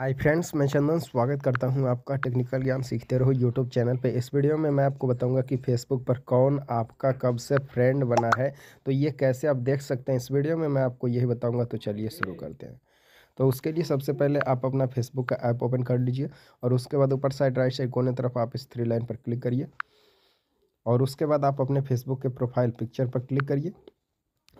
hi friends मैं चंदन स्वागत करता हूं आपका टेक्निकल ज्ञान सीखते रहो यूट्यूब चैनल पे इस वीडियो में मैं आपको बताऊंगा कि फेसबुक पर कौन आपका कब से फ्रेंड बना है तो ये कैसे आप देख सकते हैं इस वीडियो में मैं आपको यही बताऊंगा तो चलिए शुरू करते हैं तो उसके लिए सबसे पहले आप अपना फेसबुक का ऐप ओपन कर लीजिए और उसके बाद ऊपर साइड राइट साइड कोने तरफ आप इस थ्री लाइन पर क्लिक करिए और उसके बाद आप अपने फेसबुक के प्रोफाइल पिक्चर पर क्लिक करिए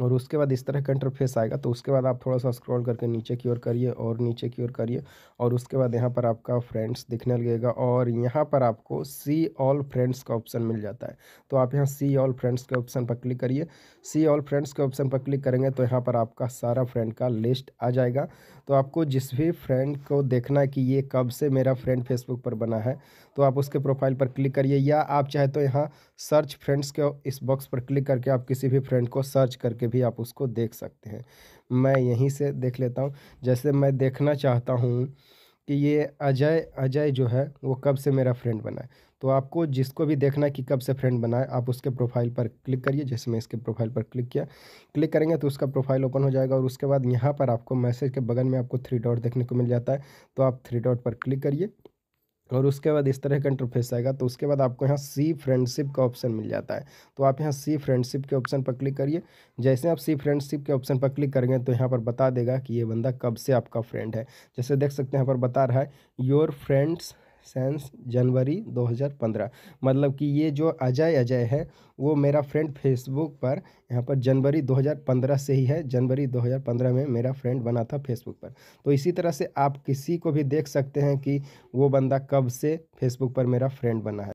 और उसके बाद इस तरह का इंटरफेस आएगा तो उसके बाद आप थोड़ा सा स्क्रॉल करके नीचे की ओर करिए और नीचे की ओर करिए और उसके बाद यहाँ पर आपका फ्रेंड्स दिखने लगेगा और यहाँ पर आपको सी ऑल फ्रेंड्स का ऑप्शन मिल जाता है तो आप यहाँ सी ऑल फ्रेंड्स के ऑप्शन पर क्लिक करिए सी ऑल फ्रेंड्स के ऑप्शन पर क्लिक करेंगे तो यहाँ पर आपका सारा फ्रेंड का लिस्ट आ जाएगा तो आपको जिस भी फ्रेंड को देखना है कि ये कब से मेरा फ्रेंड फेसबुक पर बना है तो आप उसके प्रोफाइल पर क्लिक करिए या आप चाहे तो यहाँ सर्च फ्रेंड्स के इस बॉक्स पर क्लिक करके आप किसी भी फ्रेंड को सर्च करके भी आप उसको देख सकते हैं मैं यहीं से देख लेता हूँ जैसे मैं देखना चाहता हूँ कि ये अजय अजय जो है वो कब से मेरा फ्रेंड बना है तो आपको जिसको भी देखना है कि कब से फ्रेंड बना है आप उसके प्रोफाइल पर क्लिक करिए जैसे मैं इसके प्रोफाइल पर क्लिक किया क्लिक करेंगे तो उसका प्रोफाइल ओपन हो जाएगा और उसके बाद यहाँ पर आपको मैसेज के बगल में आपको थ्री डॉट देखने को मिल जाता है तो आप थ्री डॉट पर क्लिक करिए और उसके बाद इस तरह का इंटरफेस आएगा तो उसके बाद आपको यहाँ सी फ्रेंडशिप का ऑप्शन मिल जाता है तो आप यहाँ सी फ्रेंडशिप के ऑप्शन पर क्लिक करिए जैसे आप सी फ्रेंडशिप के ऑप्शन पर क्लिक करेंगे तो यहाँ पर बता देगा कि ये बंदा कब से आपका फ्रेंड है जैसे देख सकते हैं यहाँ पर बता रहा है योर फ्रेंड्स सेंस जनवरी 2015 मतलब कि ये जो अजय अजय है वो मेरा फ्रेंड फेसबुक पर यहाँ पर जनवरी 2015 से ही है जनवरी 2015 में मेरा फ्रेंड बना था फेसबुक पर तो इसी तरह से आप किसी को भी देख सकते हैं कि वो बंदा कब से फेसबुक पर मेरा फ्रेंड बना है